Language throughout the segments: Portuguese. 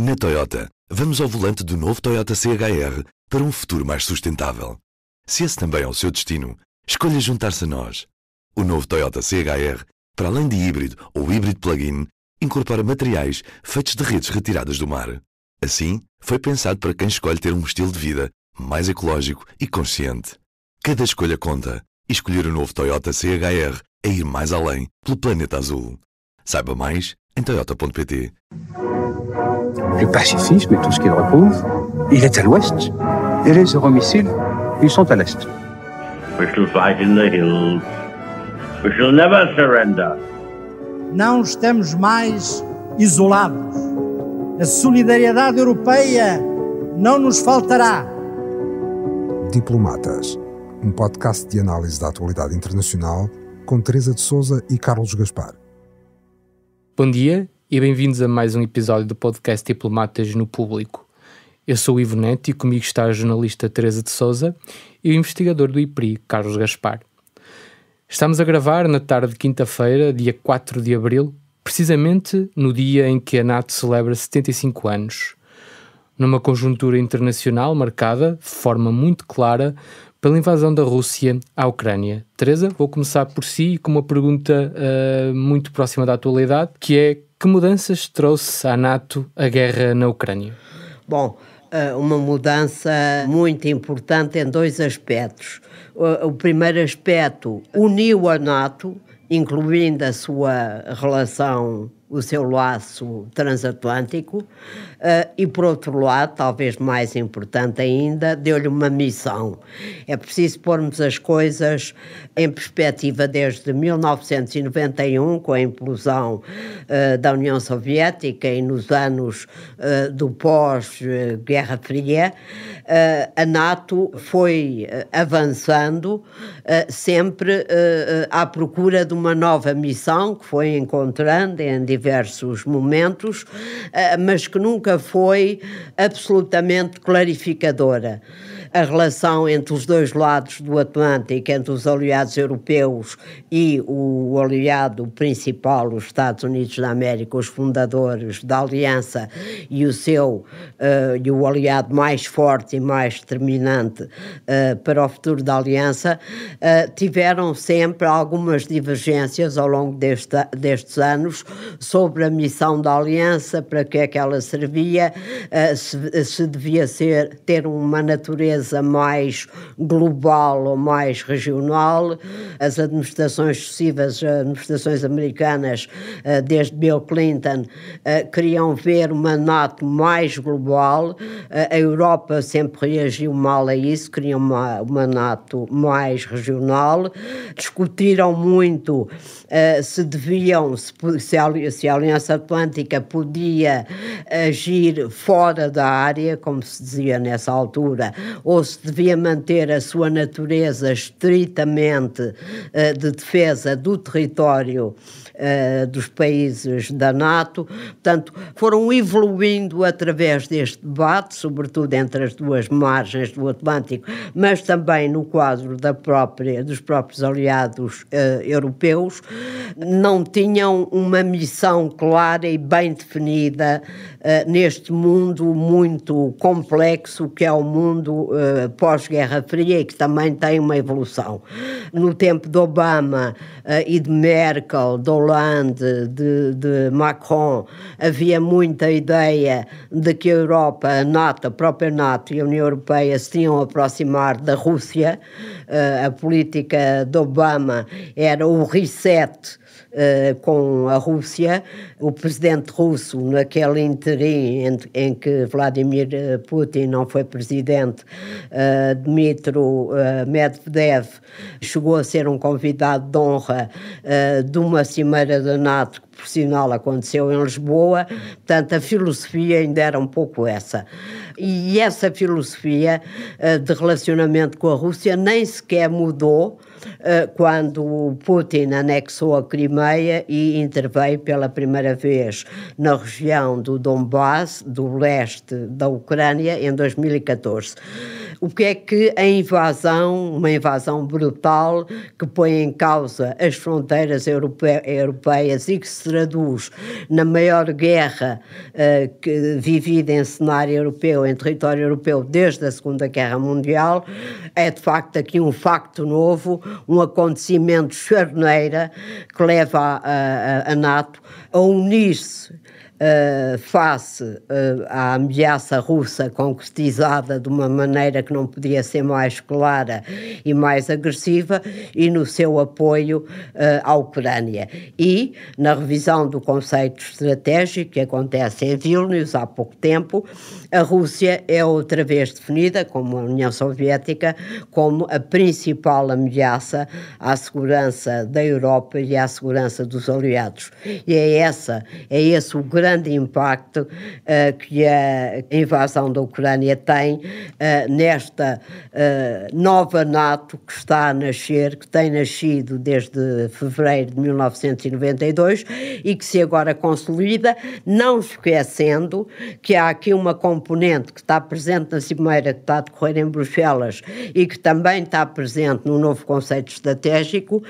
Na Toyota, vamos ao volante do novo Toyota CHR para um futuro mais sustentável. Se esse também é o seu destino, escolha juntar-se a nós. O novo Toyota CHR, para além de híbrido ou híbrido plug-in, incorpora materiais feitos de redes retiradas do mar. Assim, foi pensado para quem escolhe ter um estilo de vida mais ecológico e consciente. Cada escolha conta. E escolher o novo Toyota CHR é ir mais além pelo planeta azul. Saiba mais em toyota.pt du pacifisme et tout ce qu'il repose, il est à l'ouest. Et les euromissiles, ils sont à l'est. We shall fight in the hills. We shall never surrender. Não estamos mais isolados. A solidariedade europeia não nos faltará. Diplomatas, um podcast de análise da atualidade internacional com Teresa de Souza e Carlos Gaspar. Bom dia, e bem-vindos a mais um episódio do podcast Diplomatas no Público. Eu sou o Ivo Neto e comigo está a jornalista Teresa de Souza e o investigador do IPRI, Carlos Gaspar. Estamos a gravar na tarde de quinta-feira, dia 4 de abril, precisamente no dia em que a NATO celebra 75 anos. Numa conjuntura internacional marcada, de forma muito clara, pela invasão da Rússia à Ucrânia. Teresa, vou começar por si com uma pergunta uh, muito próxima da atualidade, que é que mudanças trouxe à NATO a guerra na Ucrânia? Bom, eh, uma mudança muito importante em dois aspectos. O primeiro aspecto uniu a NATO, incluindo a sua relação o seu laço transatlântico uh, e, por outro lado, talvez mais importante ainda, deu-lhe uma missão. É preciso pormos as coisas em perspectiva desde 1991, com a implosão uh, da União Soviética e nos anos uh, do pós-Guerra Fria, a NATO foi avançando sempre à procura de uma nova missão que foi encontrando em diversos momentos, ah, mas que nunca foi absolutamente clarificadora a relação entre os dois lados do Atlântico, entre os aliados europeus e o aliado principal, os Estados Unidos da América, os fundadores da aliança e o seu uh, e o aliado mais forte e mais determinante uh, para o futuro da aliança, uh, tiveram sempre algumas divergências ao longo deste, destes anos sobre a missão da aliança, para que é que ela servia, se, se devia ser ter uma natureza natureza mais global ou mais regional. As administrações sucessivas, administrações americanas, eh, desde Bill Clinton, eh, queriam ver uma NATO mais global. Eh, a Europa sempre reagiu mal a isso, queriam uma, uma NATO mais regional. Discutiram muito eh, se deviam, se, se, a, se, a, Aliança Atlântica podia agir fora da área, como se dizia nessa altura, ou se devia manter a sua natureza estritamente uh, de defesa do território uh, dos países da NATO. Portanto, foram evoluindo através deste debate, sobretudo entre as duas margens do Atlântico, mas também no quadro da própria, dos próprios aliados uh, europeus, não tinham uma missão clara e bem definida uh, neste mundo muito complexo que é o mundo uh, pós-Guerra Fria e que também tem uma evolução. No tempo de Obama uh, e de Merkel, de Hollande, de, de Macron, havia muita ideia de que a Europa, a NATO, a própria NATO e a União Europeia se tinham aproximar da Rússia. a política de Obama era o reset direto uh, eh, com a Rússia. O presidente russo, naquele interim em, em que Vladimir eh, Putin não foi presidente, uh, Dmitro Medvedev chegou a ser um convidado de honra de uma cimeira da NATO que, por sinal, aconteceu em Lisboa. Portanto, a filosofia ainda era um pouco essa. E essa filosofia de relacionamento com a Rússia nem sequer mudou ah, quando Putin anexou a Crimeia e interveio pela primeira vez na região do Donbass, do leste da Ucrânia, em 2014 o que é que a invasão, uma invasão brutal que põe em causa as fronteiras europe europeias e que se traduz na maior guerra uh, que, vivida em cenário europeu, em território europeu, desde a Segunda Guerra Mundial, é de facto aqui um facto novo um acontecimento charneira que leva a, a, a NATO a unir-se uh, face uh, à ameaça russa concretizada de uma maneira que não podia ser mais clara e mais agressiva, e no seu apoio uh, à Ucrânia. E na revisão do conceito estratégico que acontece em Vilnius há pouco tempo, a Rússia é outra vez definida, como a União Soviética, como a principal ameaça à segurança da Europa e à segurança dos aliados. E é essa, é esse o grande grande impacto uh, que a invasão da Ucrânia tem uh, nesta uh, nova NATO que está a nascer, que tem nascido desde fevereiro de 1992 e que se agora consolida, não esquecendo que há aqui uma componente que está presente na Cimeira que está a decorrer em Bruxelas e que também está presente no novo conceito estratégico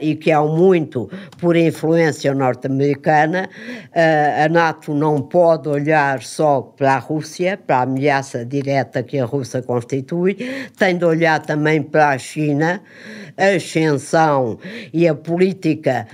e que é muito por influência norte-americana, a NATO não pode olhar só para a Rússia, para a ameaça direta que a Rússia constitui, tem de olhar também para a China, a ascensão e a política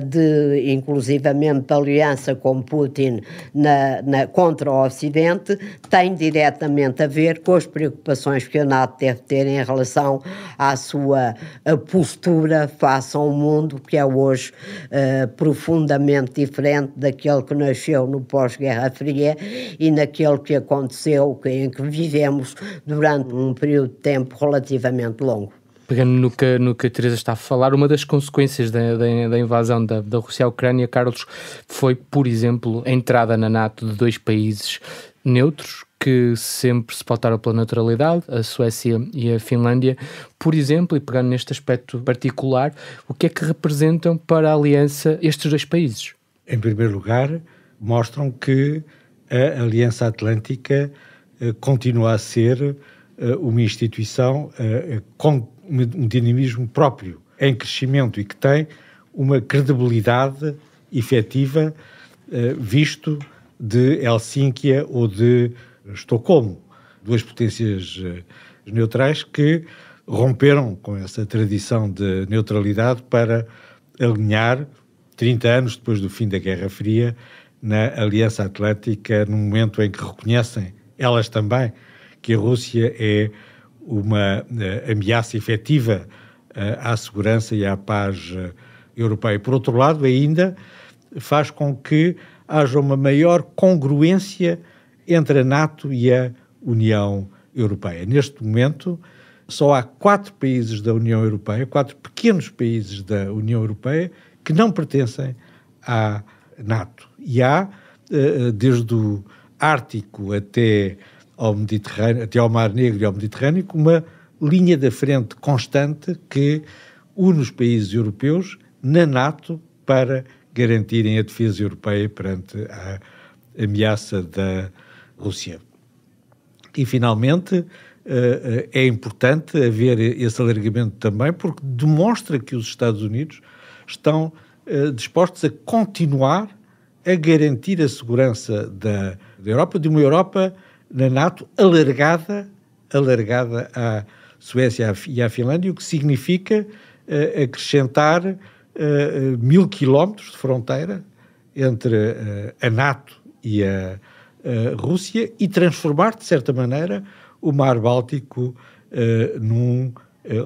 uh, de, inclusivamente, da aliança com Putin na, na, contra o Ocidente, tem diretamente a ver com as preocupações que a NATO deve ter em relação à sua eh, postura face a um mundo que é hoje uh, profundamente diferente daquele que nós nasceu no pós-Guerra Fria e naquele que aconteceu, em que vivemos durante um período de tempo relativamente longo. Pegando no que, no que a Teresa está a falar, uma das consequências da, da, da invasão da, da Rússia à Ucrânia, Carlos, foi, por exemplo, a entrada na NATO de dois países neutros que sempre se pautaram pela neutralidade, a Suécia e a Finlândia, por exemplo, e pegando neste aspecto particular, o que é que representam para a aliança estes dois países? Em primeiro lugar, mostram que a Aliança Atlântica eh, continua a ser eh, uma instituição eh, com um dinamismo próprio, em crescimento e que tem uma credibilidade efetiva, visto de Helsínquia ou de Estocolmo, duas potências neutrais que romperam com essa tradição de neutralidade para alinhar, 30 anos depois do fim da Guerra Fria, na Aliança Atlética, no momento em que reconhecem, elas também, que a Rússia é uma eh, ameaça efetiva eh, à segurança e à paz eh, europeia. Por outro lado, ainda faz com que haja uma maior congruência entre a NATO e a União Europeia. Neste momento, só há quatro países da União Europeia, quatro pequenos países da União Europeia, que não pertencem à NATO. E há, eh, eh, desde o Ártico até ao Mediterrâneo, até ao Mar Negro e ao Mediterrâneo, uma linha da frente constante que une os países europeus na NATO para garantirem a defesa europeia perante a ameaça da Rússia. E, finalmente, eh, é importante haver esse alargamento também, porque demonstra que os Estados Unidos estão dispostos a continuar a garantir a segurança da, da Europa, de uma Europa na NATO alargada, alargada à Suécia e à Finlândia, o que significa uh, acrescentar uh, mil quilómetros de fronteira entre uh, a NATO e a, a Rússia e transformar, de certa maneira, o Mar Báltico num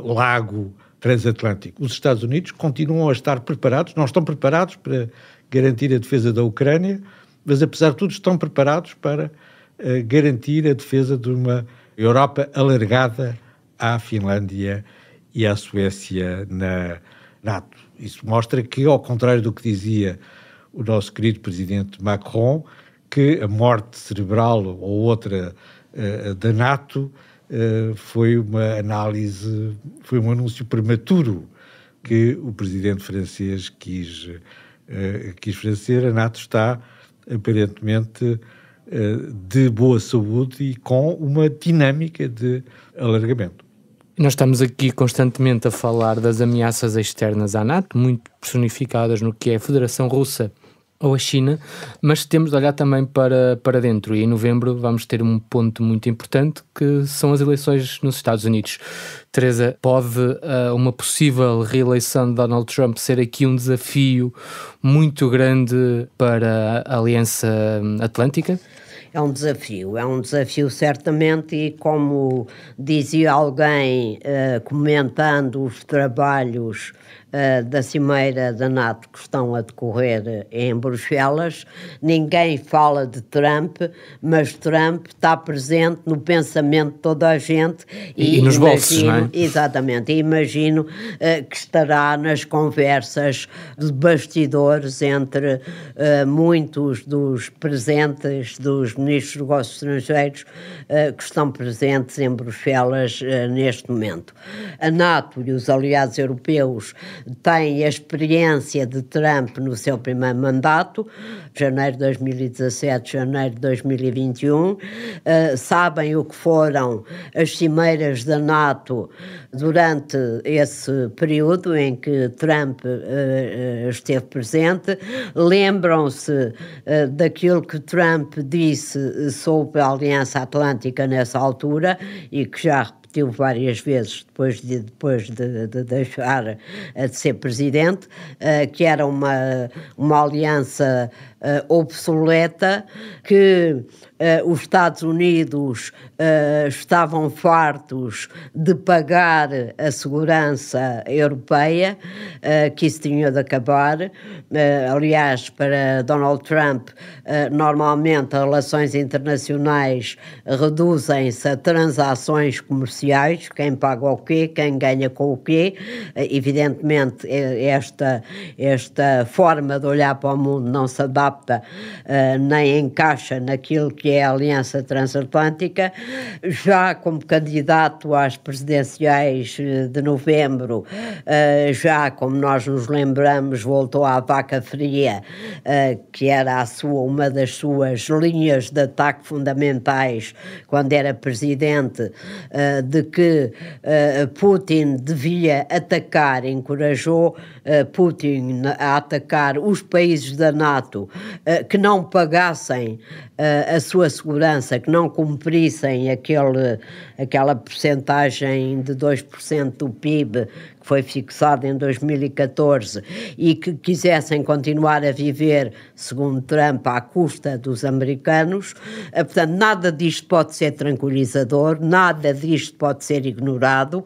lago transatlântico. Os Estados Unidos continuam a estar preparados, não estão preparados para garantir a defesa da Ucrânia, mas apesar de tudo estão preparados para eh, garantir a defesa de uma Europa alargada à Finlândia e à Suécia na NATO. Isso mostra que, ao contrário do que dizia o nosso querido presidente Macron, que a morte cerebral ou outra uh, da NATO uh, foi uma análise, foi um anúncio prematuro que o presidente francês quis eh, quis fazer, a NATO está aparentemente eh, de boa saúde e com uma dinâmica de alargamento. Nós estamos aqui constantemente a falar das ameaças externas à NATO, muito personificadas no que é a Federação Russa ou a China, mas temos de olhar também para, para dentro. E em novembro vamos ter um ponto muito importante que são as eleições nos Estados Unidos. Teresa, pode uh, uma possível reeleição de Donald Trump ser aqui um desafio muito grande para a Aliança Atlântica? É um desafio, é um desafio certamente, e como dizia alguém uh, comentando os trabalhos eh, da Cimeira da NATO que estão a decorrer em Bruxelas. Ninguém fala de Trump, mas Trump está presente no pensamento de toda a gente. E, e nos imagino, bolsos, não é? Exatamente. E imagino uh, que estará nas conversas de bastidores entre uh, muitos dos presentes, dos ministros dos negócios estrangeiros que estão presentes em Bruxelas neste momento. A NATO e os aliados europeus tem a experiência de Trump no seu primeiro mandato, janeiro de 2017, janeiro de 2021, uh, eh, sabem o que foram as cimeiras da NATO durante esse período em que Trump uh, esteve presente, lembram-se uh, daquilo que Trump disse sobre a Aliança Atlântica nessa altura e que já repetiu várias vezes depois de, depois de, de deixar eh, de ser presidente, eh, que era uma, uma aliança eh, obsoleta que uh, os Estados Unidos uh, estavam fartos de pagar a segurança europeia, uh, que isso tinha de acabar. aliás, para Donald Trump, normalmente as relações internacionais reduzem-se a transações comerciais, quem paga o quê, quem ganha com o quê. evidentemente, esta, esta forma de olhar para o mundo não se adapta nem encaixa naquilo que que é a Aliança Transatlântica, já como candidato às presidenciais eh, de novembro, eh, já como nós nos lembramos, voltou à vaca fria, eh, que era a sua, uma das suas linhas de ataque fundamentais quando era presidente, de que Putin devia atacar, encorajou Putin a atacar os países da NATO que não pagassem a sua sua segurança que não cumprissem aquele, aquela percentagem de 2% do PIB que foi fixada em 2014 e que quisessem continuar a viver, segundo Trump, à custa dos americanos. Eh, portanto, nada disto pode ser tranquilizador, nada disto pode ser ignorado.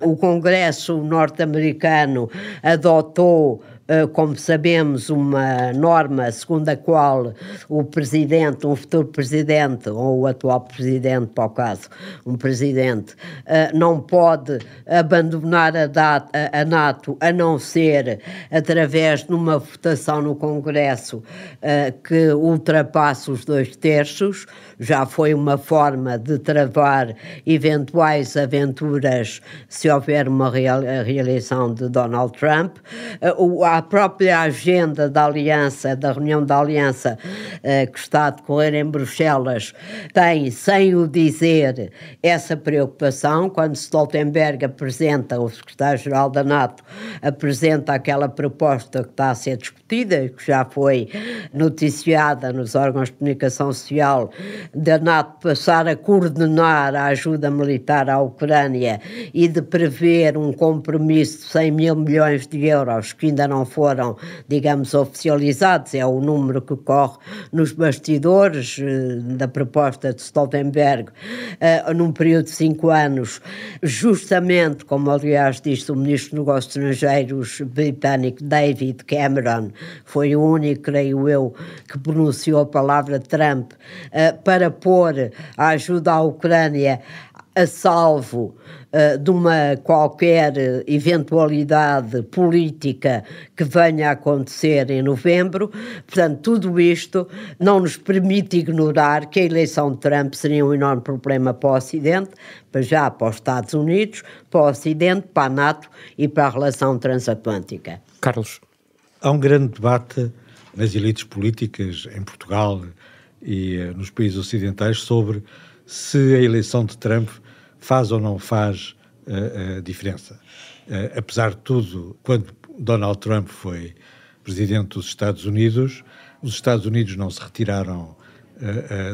O Congresso norte-americano adotou eh, como sabemos, uma norma segundo a qual o presidente, um futuro presidente, ou o atual presidente, para o caso, um presidente, eh, não pode abandonar a, data, a NATO a não ser através de uma votação no Congresso eh, que ultrapasse os dois terços. Já foi uma forma de travar eventuais aventuras se houver uma reeleição de Donald Trump. Há própria agenda da Aliança, da reunião da Aliança, eh, que está a decorrer em Bruxelas, tem, sem o dizer, essa preocupação. Quando Stoltenberg apresenta, o secretário-geral da NATO, apresenta aquela proposta que está a ser discutida, que já foi noticiada nos órgãos de comunicação social, da NATO passar a coordenar a ajuda militar à Ucrânia e de prever um compromisso de 100 mil milhões de euros que ainda não não foram, digamos, oficializados, é o número que corre nos bastidores eh, da proposta de Stoltenberg, eh, num período de cinco anos, justamente, como aliás disse o Ministro dos Negócios Estrangeiros britânico David Cameron, foi o único, creio eu, que pronunciou a palavra Trump, eh, para pôr a ajuda à Ucrânia a salvo uh, de uma qualquer eh, eventualidade política que venha a acontecer em novembro. Portanto, tudo isto não nos permite ignorar que a eleição de Trump seria um enorme problema para o Ocidente, para já para os Estados Unidos, para o Ocidente, para a NATO e para a relação transatlântica. Carlos, há um grande debate nas elites políticas em Portugal eh, e nos países ocidentais sobre se a eleição de Trump faz ou não faz uh, uh, diferença. Uh, apesar de tudo, quando Donald Trump foi presidente dos Estados Unidos, os Estados Unidos não se retiraram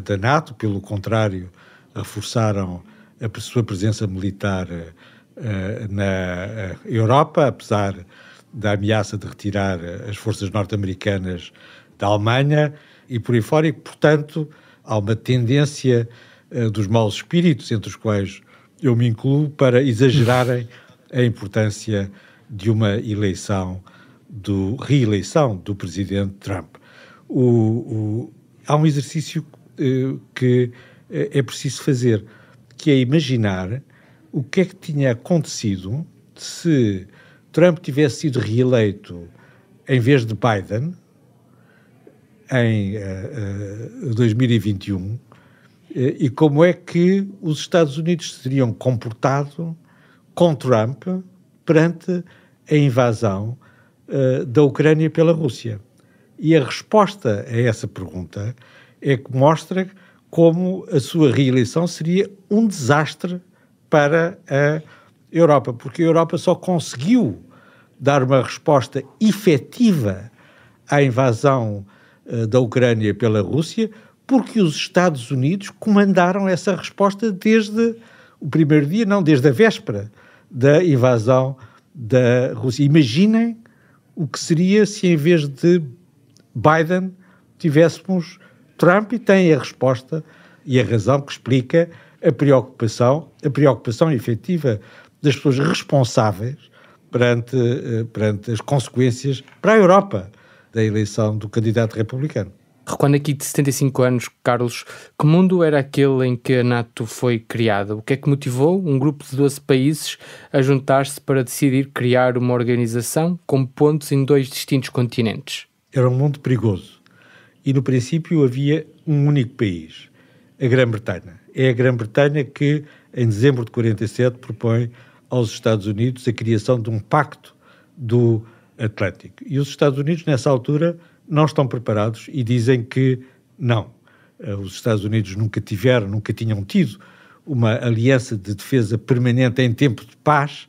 da NATO, pelo contrário, reforçaram a sua presença militar na Europa, apesar da ameaça de retirar as forças norte-americanas da Alemanha e por aí fora, e portanto há uma tendência eh, dos maus espíritos, entre os quais eu me incluo, para exagerarem a importância de uma eleição, do, reeleição do presidente Trump. O, o, há um exercício eh, que eh, é preciso fazer, que é imaginar o que é que tinha acontecido se Trump tivesse sido reeleito em vez de Biden em uh, uh, 2021 eh, e como é que os Estados Unidos se teriam comportado com Trump perante a invasão uh, da Ucrânia pela Rússia. E a resposta a essa pergunta é que mostra como a sua reeleição seria um desastre para a Europa, porque a Europa só conseguiu dar uma resposta efetiva à invasão uh, da Ucrânia pela Rússia porque os Estados Unidos comandaram essa resposta desde o primeiro dia, não, desde a véspera da invasão da Rússia. Imaginem o que seria se em vez de Biden tivéssemos Trump e tem a resposta e a razão que explica a preocupação, a preocupação efetiva das pessoas responsáveis perante, eh, perante as consequências para a Europa da eleição do candidato republicano. Recuando aqui de 75 anos, Carlos, que mundo era aquele em que a NATO foi criada? O que é que motivou um grupo de 12 países a juntar-se para decidir criar uma organização com pontos em dois distintos continentes? Era um mundo perigoso. E no princípio havia um único país, a Grã-Bretanha. É a Grã-Bretanha que, em dezembro de 47, propõe aos Estados Unidos a criação de um pacto do Atlântico. E os Estados Unidos, nessa altura, não estão preparados e dizem que não. Eh, os Estados Unidos nunca tiveram, nunca tinham tido uma aliança de defesa permanente em tempo de paz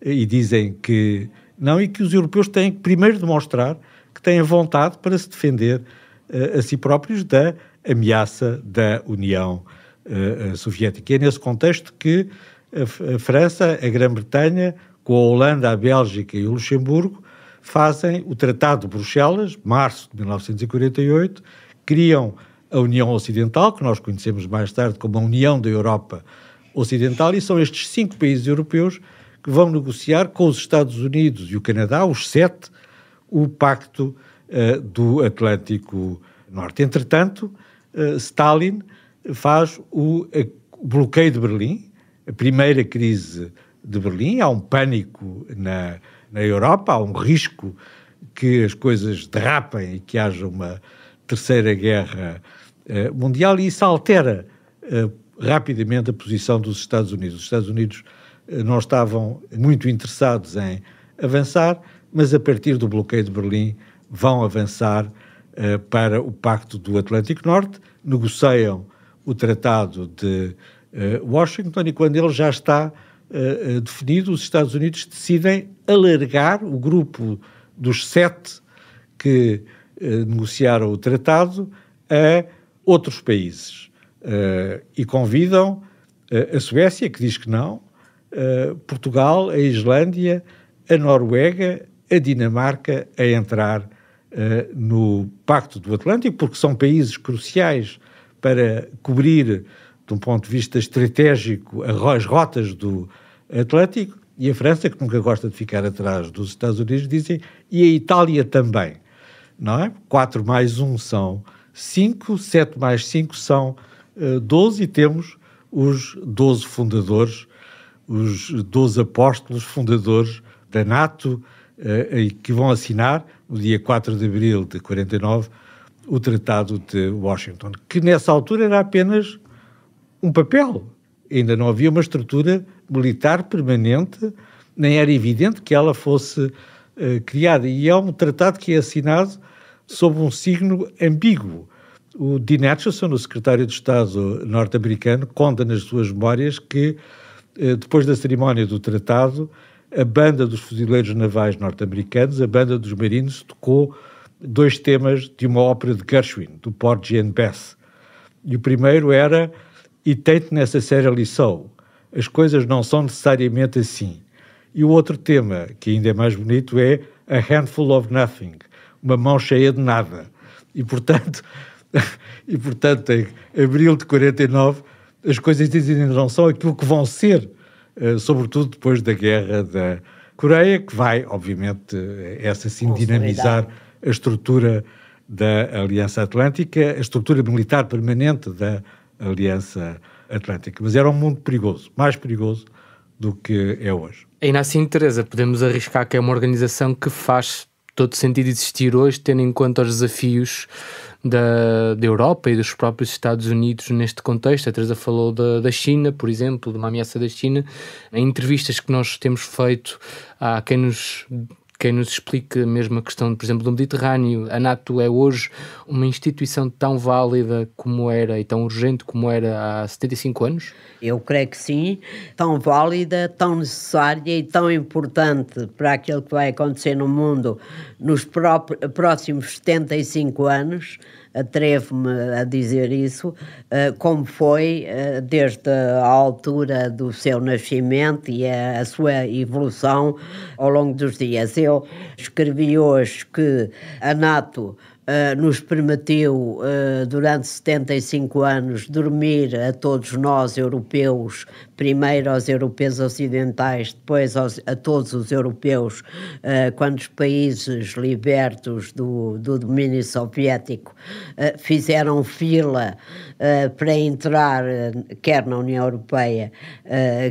eh, e dizem que não e que os europeus têm que primeiro demonstrar que têm vontade para se defender uh, a si próprios da ameaça da União uh, Soviética. E é nesse contexto que a, a França, a Grã-Bretanha, com a Holanda, a Bélgica e o Luxemburgo, fazem o Tratado de Bruxelas, março de 1948, criam a União Ocidental, que nós conhecemos mais tarde como a União da Europa Ocidental, e são estes cinco países europeus que vão negociar com os Estados Unidos e o Canadá, os sete, o Pacto uh, do Atlântico Norte. Entretanto, uh, Stalin faz o bloqueio de Berlim, a primeira crise de Berlim, há um pânico na na Europa, há um risco que as coisas derrapem e que haja uma terceira guerra eh, mundial, e isso altera eh, rapidamente a posição dos Estados Unidos. Os Estados Unidos eh, não estavam muito interessados em avançar, mas a partir do bloqueio de Berlim vão avançar eh, para o Pacto do Atlântico Norte, negociam o Tratado de eh, Washington e quando ele já está uh, definido, os Estados Unidos decidem alargar o grupo dos sete que eh, negociaram o tratado a outros países e convidam a Suécia, que diz que não, Portugal, a Islândia, a Noruega, a Dinamarca a entrar no Pacto do Atlântico, porque são países cruciais para cobrir de um ponto de vista estratégico, as rotas do Atlântico, e a França, que nunca gosta de ficar atrás dos Estados Unidos, dizem, e a Itália também, não é? 4 mais 1 são 5, 7 mais 5 são uh, eh, 12, e temos os 12 fundadores, os 12 apóstolos fundadores da NATO, uh, que vão assinar, no dia 4 de abril de 49, o Tratado de Washington, que nessa altura era apenas um papel. Ainda não havia uma estrutura militar permanente, nem era evidente que ela fosse uh, criada. E é um tratado que é assinado sob um signo ambíguo. O Dean Acheson, o secretário de Estado norte-americano, conta nas suas memórias que, eh, depois da cerimónia do tratado, a banda dos fuzileiros navais norte-americanos, a banda dos marinos, tocou dois temas de uma ópera de Gershwin, do Porgy and Bess. E o primeiro era e tem-te nessa séria lição: as coisas não são necessariamente assim. E o outro tema, que ainda é mais bonito, é A Handful of Nothing uma mão cheia de nada. E portanto, e, portanto em abril de 49, as coisas ainda não são aquilo que vão ser, eh, sobretudo depois da guerra da Coreia, que vai, obviamente, eh, essa sim, dinamizar a estrutura da Aliança Atlântica, a estrutura militar permanente da Aliança Atlântica. Mas era um mundo perigoso, mais perigoso do que é hoje. Ainda assim, Teresa, podemos arriscar que é uma organização que faz todo sentido existir hoje, tendo em conta os desafios da, da Europa e dos próprios Estados Unidos neste contexto. A Teresa falou da, da China, por exemplo, de uma ameaça da China. Em entrevistas que nós temos feito a quem nos quem nos explique mesmo a questão, por exemplo, do Mediterrâneo. A NATO é hoje uma instituição tão válida como era e tão urgente como era há 75 anos? Eu creio que sim, tão válida, tão necessária e tão importante para aquilo que vai acontecer no mundo nos próximos 75 anos atrevo-me a dizer isso, eh, como foi eh, desde a altura do seu nascimento e é a, sua evolução ao longo dos dias. Eu escrevi hoje que a NATO Uh, nos permitiu, uh, ah, durante 75 anos, dormir a todos nós europeus, primeiro aos europeus ocidentais, depois aos, a todos os europeus, uh, quando os países libertos do, do domínio soviético fizeram fila para entrar, quer na União Europeia,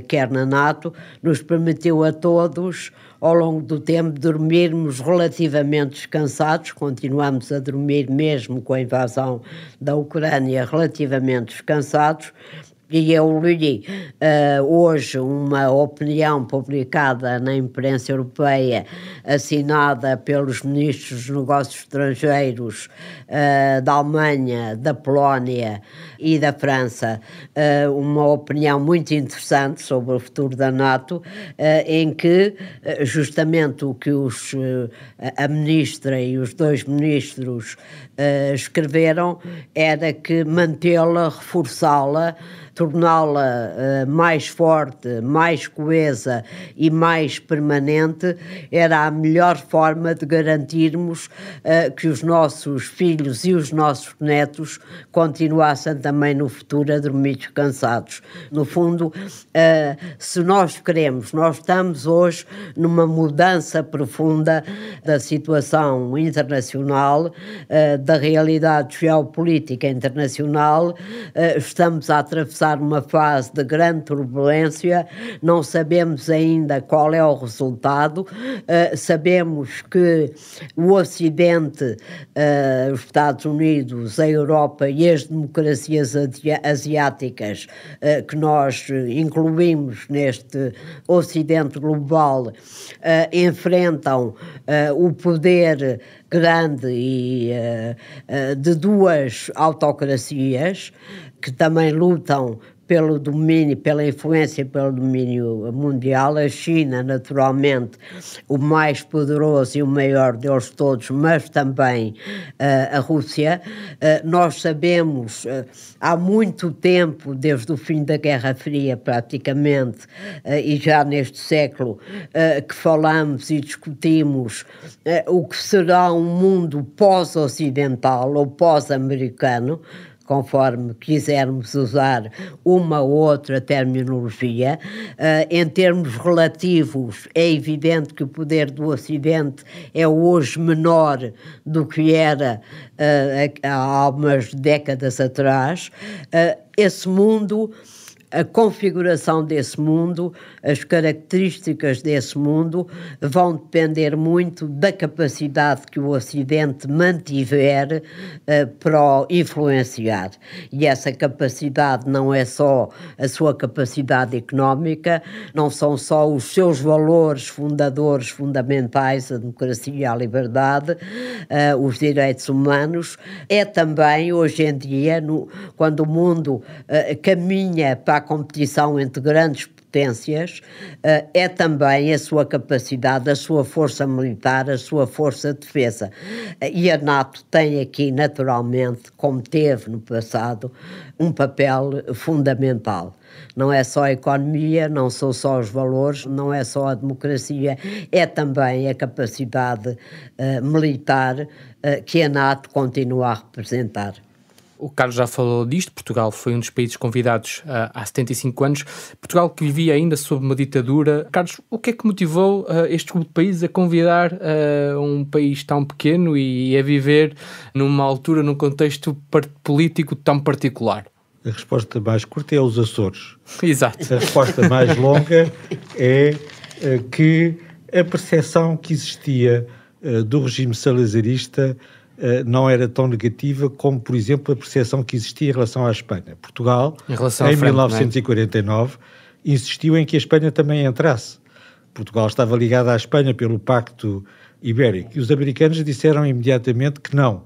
quer na NATO, nos permitiu a todos ao longo do tempo dormirmos relativamente descansados, continuamos a dormir mesmo com a invasão da Ucrânia relativamente descansados, e eu li uh, hoje uma opinião publicada na imprensa europeia, assinada pelos ministros dos negócios estrangeiros uh, da Alemanha, da Polónia, e da França eh, uma opinião muito interessante sobre o futuro da NATO, eh, em que eh, justamente o que os, a ministra e os dois ministros escreveram era que mantê-la, reforçá-la, torná-la mais forte, mais coesa e mais permanente era a melhor forma de garantirmos que os nossos filhos e os nossos netos continuassem também também no futuro a dormir descansados. No fundo, uh, se nós queremos, nós estamos hoje numa mudança profunda da situação internacional, uh, da realidade geopolítica internacional, uh, estamos a atravessar uma fase de grande turbulência, não sabemos ainda qual é o resultado, sabemos que o Ocidente, os Estados Unidos, a Europa e as democracias potências asiáticas eh, que nós eh, incluímos neste Ocidente global eh, enfrentam o poder grande e de duas autocracias que também lutam pelo domínio, pela influência pelo domínio mundial, a China, naturalmente, o mais poderoso e o maior deles todos, mas também uh, a Rússia. Uh, nós sabemos uh, há muito tempo, desde o fim da Guerra Fria praticamente, e já neste século, que falamos e discutimos o que será um mundo pós-ocidental ou pós-americano conforme quisermos usar uma ou outra terminologia. Eh, em termos relativos, é evidente que o poder do Ocidente é hoje menor do que era eh, há algumas décadas atrás. Eh, esse mundo a configuração desse mundo, as características desse mundo vão depender muito da capacidade que o Ocidente mantiver uh, para o influenciar. E essa capacidade não é só a sua capacidade económica, não são só os seus valores fundadores fundamentais, a democracia, a liberdade, uh, os direitos humanos, é também, hoje em dia, no, quando o mundo uh, caminha para a competição entre grandes potências eh, é também a sua capacidade, a sua força militar, a sua força de defesa. E a NATO tem aqui, naturalmente, como teve no passado, um papel fundamental. Não é só a economia, não são só os valores, não é só a democracia, é também a capacidade uh, militar uh, que a NATO continua a representar. O Carlos já falou disto, Portugal foi um dos países convidados uh, há 75 anos. Portugal que vivia ainda sob uma ditadura. Carlos, o que é que motivou uh, este grupo de países a convidar uh, um país tão pequeno e a viver numa altura, num contexto político tão particular? A resposta mais curta é os Açores. Exato. A resposta mais longa é que a percepção que existia do regime salazarista eh, não era tão negativa como, por exemplo, a percepção que existia em relação à Espanha. Portugal, em, em 1949, é? insistiu em que a Espanha também entrasse. Portugal estava ligado à Espanha pelo Pacto Ibérico. E os americanos disseram imediatamente que não,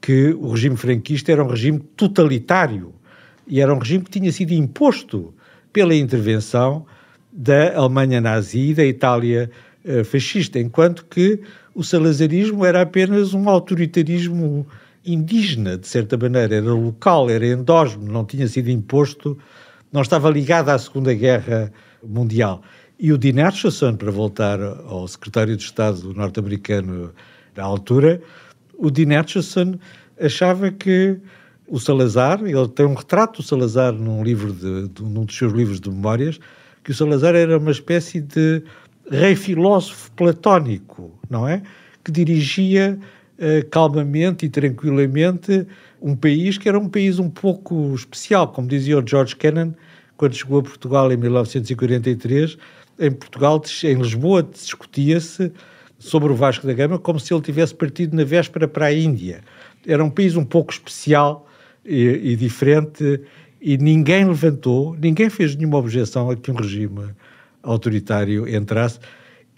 que o regime franquista era um regime totalitário e era um regime que tinha sido imposto pela intervenção da Alemanha nazi e da Itália eh, fascista, enquanto que o salazarismo era apenas um autoritarismo indígena, de certa maneira, era local, era endógeno, não tinha sido imposto, não estava ligado à Segunda Guerra Mundial. E o Dean Acheson, para voltar ao secretário de Estado norte-americano da altura, o Dean Acheson achava que o Salazar, ele tem um retrato do Salazar num livro de, de, num dos seus livros de memórias, que o Salazar era uma espécie de rei filósofo platônico, não é? Que dirigia uh, calmamente e tranquilamente um país que era um país um pouco especial, como dizia o George Kennan quando chegou a Portugal em 1943. Em Portugal, em Lisboa, discutia-se sobre o Vasco da Gama como se ele tivesse partido na véspera para a Índia. Era um país um pouco especial e, e diferente e ninguém levantou, ninguém fez nenhuma objeção a que um regime autoritário entrasse.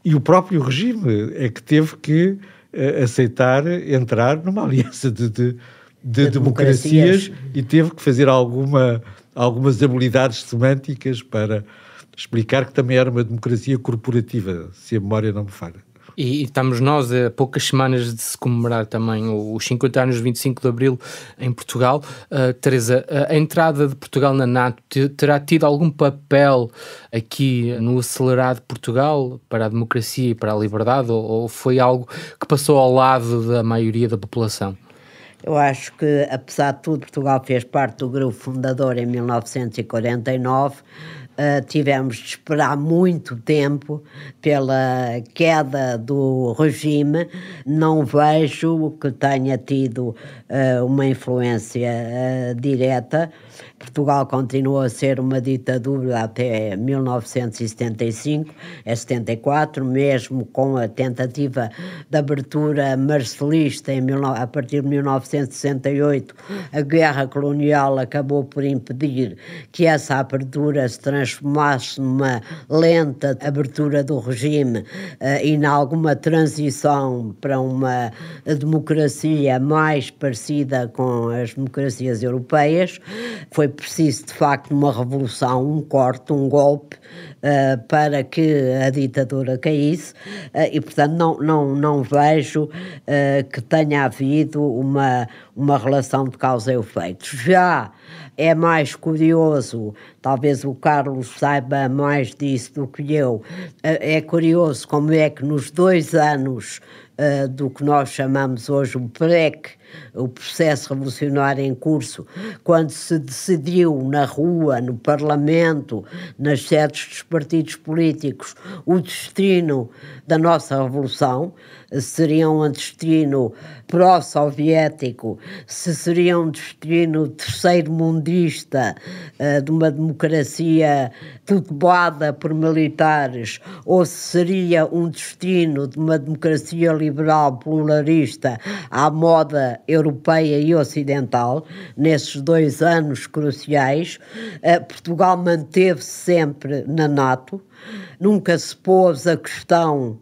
E o próprio regime é que teve que eh, aceitar entrar numa aliança de, de, de democracias. democracias. e teve que fazer alguma, algumas habilidades semânticas para explicar que também era uma democracia corporativa, se a memória não me falha. E, estamos nós a poucas semanas de se comemorar também os 50 anos de 25 de Abril em Portugal. Uh, Teresa, a entrada de Portugal na NATO terá tido algum papel aqui no acelerado Portugal para a democracia e para a liberdade ou, ou foi algo que passou ao lado da maioria da população? Eu acho que, apesar de tudo, Portugal fez parte do grupo fundador em 1949 Uh, tivemos de esperar muito tempo pela queda do regime. Não vejo que tenha tido uh, uma influência uh, direta, Portugal continuou a ser uma ditadura até 1975, 74, é mesmo com a tentativa de abertura marcelista em, a partir de 1968, a guerra colonial acabou por impedir que essa abertura se transformasse numa lenta abertura do regime eh, e na alguma transição para uma democracia mais parecida com as democracias europeias. Foi preciso de facto uma revolução, um corte, um golpe uh, para que a ditadura caísse uh, e, portanto, não, não, não vejo uh, que tenha havido uma, uma relação de causa e efeito. Já é mais curioso, talvez o Carlos saiba mais disso do que eu, é curioso como é que nos dois anos do que nós chamamos hoje o PREC, o processo revolucionário em curso, quando se decidiu na rua, no Parlamento, nas sedes dos partidos políticos, o destino da nossa revolução, seria um destino pró-soviético, se seria um destino terceiro-mundista, eh, de uma democracia tutelada por militares, ou se seria um destino de uma democracia liberal pluralista à moda europeia e ocidental, nesses dois anos cruciais, eh, Portugal manteve-se sempre na NATO, nunca se pôs a questão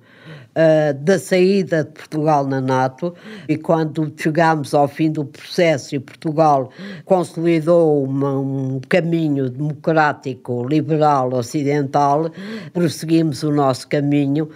uh, da saída de Portugal na NATO e quando chegámos ao fim do processo e Portugal consolidou uma, um caminho democrático, liberal, ocidental, prosseguimos o nosso caminho uh,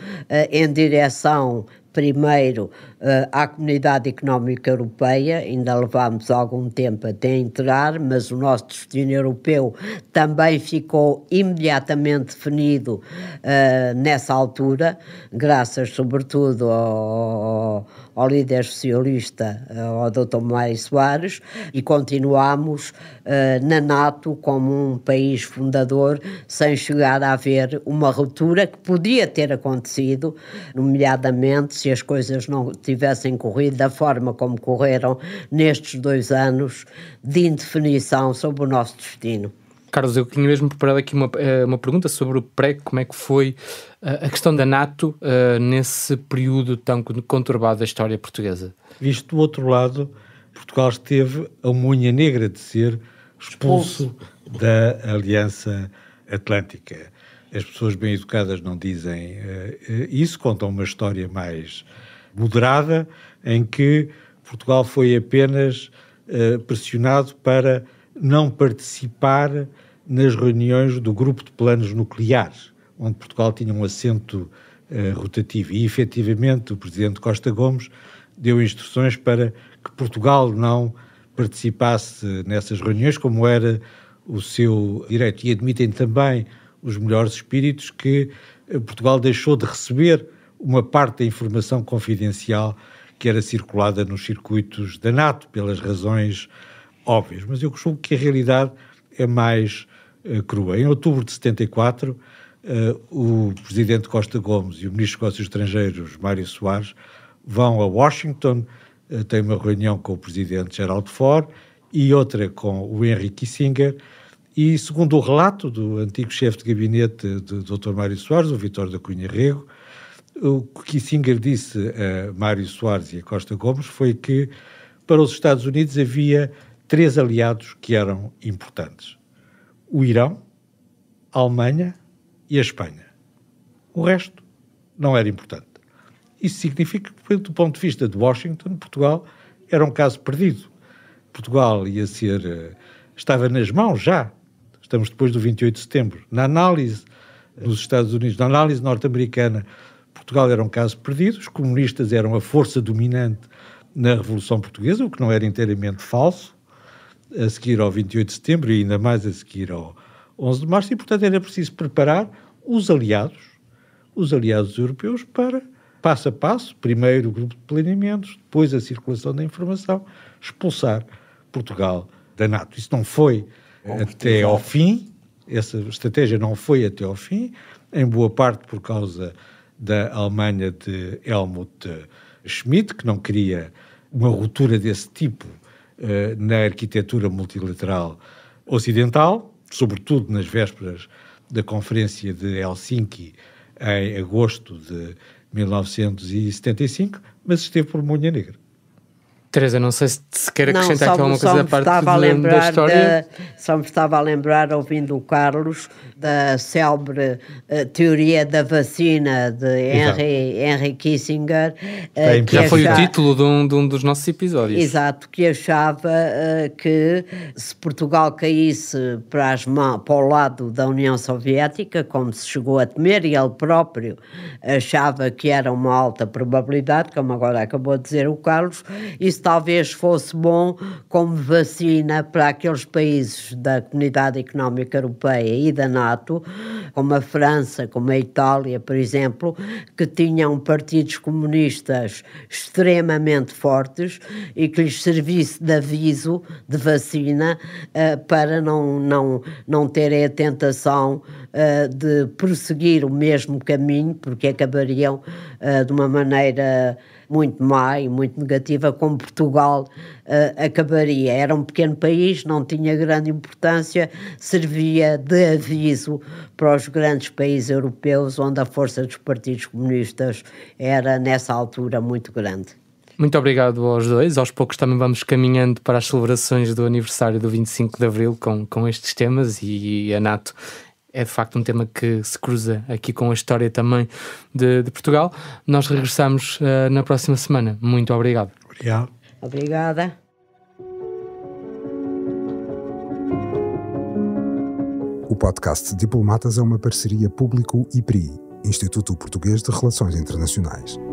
em direção primeiro eh, à Comunidade Económica Europeia, ainda levámos algum tempo até entrar, mas o nosso destino europeu também ficou imediatamente definido eh, nessa altura, graças sobretudo ao ao líder socialista, eh, ao Dr. Mário Soares, e continuamos eh, na NATO como um país fundador, sem chegar a haver uma ruptura que podia ter acontecido, nomeadamente se as coisas não tivessem corrido da forma como correram nestes dois anos de indefinição sobre o nosso destino. Carlos, eu tinha mesmo preparado aqui uma, eh, uma pergunta sobre o pré, como é que foi eh, a questão da NATO uh, nesse período tão conturbado da história portuguesa. Visto do outro lado, Portugal esteve a uma unha negra de ser expulso, da Aliança Atlântica. As pessoas bem educadas não dizem uh, isso, contam uma história mais moderada, em que Portugal foi apenas uh, pressionado para não participar nas reuniões do Grupo de Planos Nucleares, onde Portugal tinha um assento uh, rotativo. E, efetivamente, o Presidente Costa Gomes deu instruções para que Portugal não participasse nessas reuniões, como era o seu direito. E admitem também os melhores espíritos que eh, Portugal deixou de receber uma parte da informação confidencial que era circulada nos circuitos da NATO, pelas razões óbvias, mas eu julgo que a realidade é mais uh, crua. Em outubro de 74, uh, eh, o presidente Costa Gomes e o ministro dos Negócios Estrangeiros, Mário Soares, vão a Washington, uh, têm uma reunião com o presidente Gerald Ford e outra com o Henry Kissinger, e segundo o relato do antigo chefe de gabinete do Dr. Mário Soares, o Vitório da Cunha Rego, o que Kissinger disse a Mário Soares e a Costa Gomes foi que para os Estados Unidos havia três aliados que eram importantes: o Irão, a Alemanha e a Espanha. O resto não era importante. Isso significa que, do ponto de vista de Washington, Portugal era um caso perdido. Portugal ia ser. Eh, estava nas mãos já. Estamos depois do 28 de setembro. Na análise nos Estados Unidos, na análise norte-americana, Portugal era um caso perdido. Os comunistas eram a força dominante na Revolução Portuguesa, o que não era inteiramente falso a seguir ao 28 de setembro e ainda mais a seguir ao 11 de março, e portanto era preciso preparar os aliados, os aliados europeus, para, passo a passo, primeiro o grupo de planeamentos, depois a circulação da informação, expulsar Portugal da NATO. Isso não foi Bom, até ao fim, essa estratégia não foi até ao fim, em boa parte por causa da Alemanha de Helmut Schmidt, que não queria uma ruptura desse tipo eh, na arquitetura multilateral ocidental, sobretudo nas vésperas da Conferência de Helsinki, em agosto de 1975, mas esteve por Mulher Negra. Teresa, não sei se, se quer acrescentar aqui alguma coisa da parte da, história. De, só me estava a lembrar, ouvindo o Carlos, da célebre uh, teoria da vacina de Henry, Henry Kissinger. Uh, que já achava, foi o título de um, de um, dos nossos episódios. Exato, que achava uh, que se Portugal caísse para, as para o lado da União Soviética, como se chegou a temer, e ele próprio achava que era uma alta probabilidade, como agora acabou de dizer o Carlos, isso talvez fosse bom como vacina para aqueles países da Comunidade Económica Europeia e da NATO, como a França, como a Itália, por exemplo, que tinham partidos comunistas extremamente fortes e que lhes servisse de aviso de vacina uh, para não, não, não terem a tentação uh, de prosseguir o mesmo caminho, porque acabariam uh, de uma maneira muito má e muito negativa como Portugal uh, acabaria. Era um pequeno país, não tinha grande importância, servia de aviso para os grandes países europeus, onde a força dos partidos comunistas era, nessa altura, muito grande. Muito obrigado aos dois. Aos poucos também vamos caminhando para as celebrações do aniversário do 25 de Abril com, com estes temas e a NATO é de facto um tema que se cruza aqui com a história também de, de Portugal. Nós regressamos uh, na próxima semana. Muito obrigado. Obrigado. Obrigada. O podcast Diplomatas é uma parceria público-IPRI, Instituto Português de Relações Internacionais.